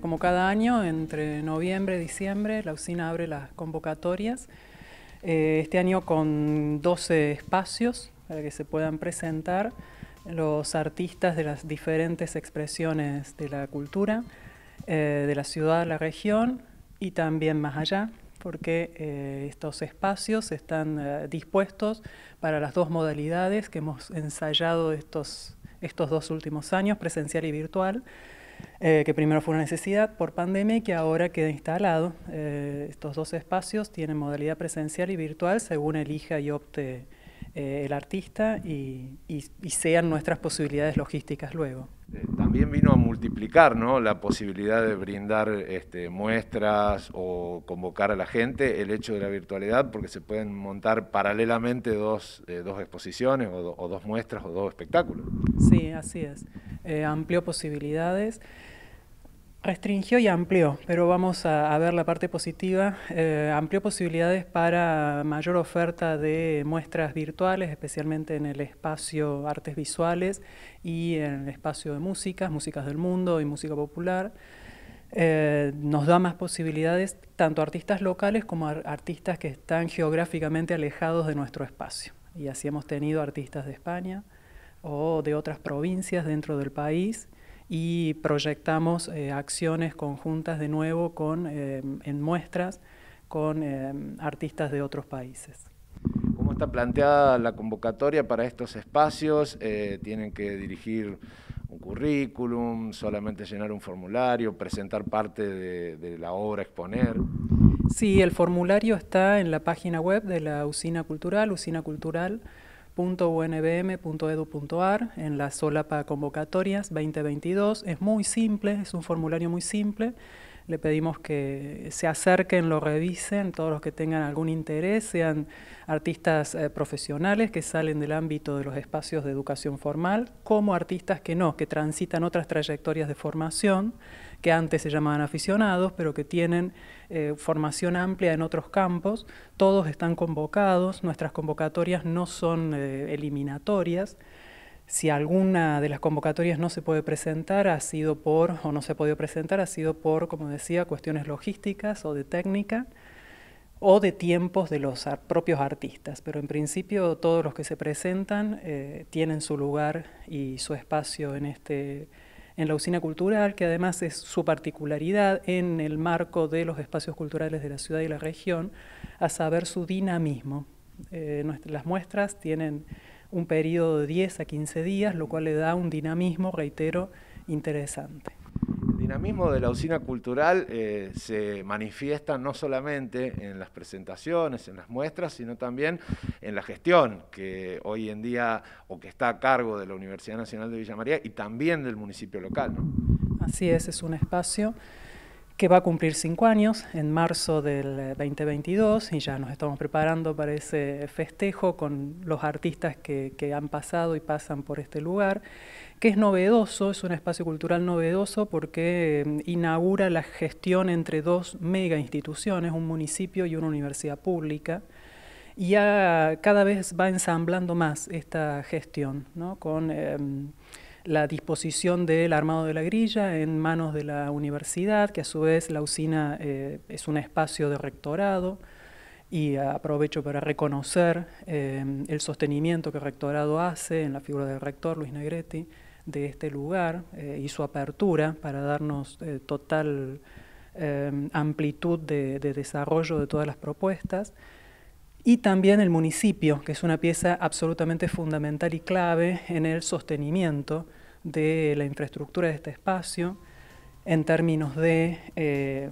Como cada año, entre noviembre y diciembre, la usina abre las convocatorias. Eh, este año con 12 espacios para que se puedan presentar los artistas de las diferentes expresiones de la cultura, eh, de la ciudad, la región y también más allá, porque eh, estos espacios están dispuestos para las dos modalidades que hemos ensayado estos, estos dos últimos años, presencial y virtual. Eh, que primero fue una necesidad por pandemia y que ahora queda instalado. Eh, estos dos espacios tienen modalidad presencial y virtual según elija y opte eh, el artista y, sean nuestras posibilidades logísticas luego. También vino a multiplicar la posibilidad de brindar este, muestras o convocar a la gente el hecho de la virtualidad, porque se pueden montar paralelamente dos, exposiciones o, dos muestras o dos espectáculos. Sí, así es. Eh, amplió posibilidades, restringió y amplió, pero vamos a, ver la parte positiva, eh, amplió posibilidades para mayor oferta de muestras virtuales, especialmente en el espacio artes visuales y en el espacio de músicas, músicas del mundo y música popular. Eh, nos da más posibilidades tanto a artistas locales como a artistas que están geográficamente alejados de nuestro espacio. Y así hemos tenido artistas de España, o de otras provincias dentro del país y proyectamos eh, acciones conjuntas de nuevo eh, en muestras con eh, artistas de otros países. ¿Cómo está planteada la convocatoria para estos espacios? ¿Tienen que dirigir un currículum, solamente llenar un formulario, presentar parte de, de la obra, exponer? Sí, el formulario está en la página web de la Usina Cultural, Usina Cultural. .unbm.edu.ar en la solapa convocatorias 2022. Es muy simple, es un formulario muy simple le pedimos que se acerquen, lo revisen, todos los que tengan algún interés, sean artistas eh, profesionales que salen del ámbito de los espacios de educación formal, como artistas que no, que transitan otras trayectorias de formación, que antes se llamaban aficionados, pero que tienen eh, formación amplia en otros campos. Todos están convocados, nuestras convocatorias no son eh, eliminatorias. Si alguna de las convocatorias no se puede presentar, ha sido por, o no se ha podido presentar, ha sido por, como decía, cuestiones logísticas o de técnica o de tiempos de los propios artistas. Pero en principio todos los que se presentan eh, tienen su lugar y su espacio en, este, en la usina cultural, que además es su particularidad en el marco de los espacios culturales de la ciudad y la región, a saber su dinamismo. Eh, las muestras tienen un periodo de 10 a 15 días, lo cual le da un dinamismo, reitero, interesante. El dinamismo de la usina cultural eh, se manifiesta no solamente en las presentaciones, en las muestras, sino también en la gestión que hoy en día o que está a cargo de la Universidad Nacional de Villa María y también del municipio local. Así es, es un espacio que va a cumplir cinco años en marzo del 2022 eh, y ya nos estamos preparando para ese festejo con los artistas que, han pasado y pasan por este lugar, que es novedoso, es un espacio cultural novedoso porque eh, inaugura la gestión entre dos mega instituciones, un municipio y una universidad pública. Y ya cada vez va ensamblando más esta gestión, ¿no? con em, la disposición del armado de la grilla en manos de la universidad, que a su vez la usina eh, es un espacio de rectorado, y aprovecho para reconocer eh, el sostenimiento que el rectorado hace en la figura del rector Luis Negretti de este lugar eh, y su apertura para darnos total amplitud de desarrollo de todas las propuestas y también el municipio, que es una pieza absolutamente fundamental y clave en el sostenimiento de la infraestructura de este espacio en términos de eh,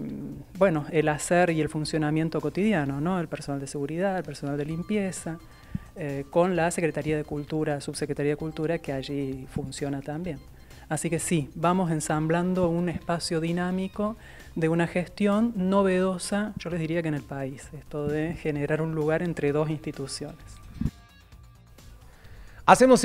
bueno, el hacer y el funcionamiento cotidiano, ¿no? el personal de seguridad, el personal de limpieza, eh, con la Secretaría de Cultura, Subsecretaría de Cultura, que allí funciona también. Así que sí, vamos ensamblando un espacio dinámico de una gestión novedosa, yo les diría que en el país, esto de generar un lugar entre dos instituciones. Hacemos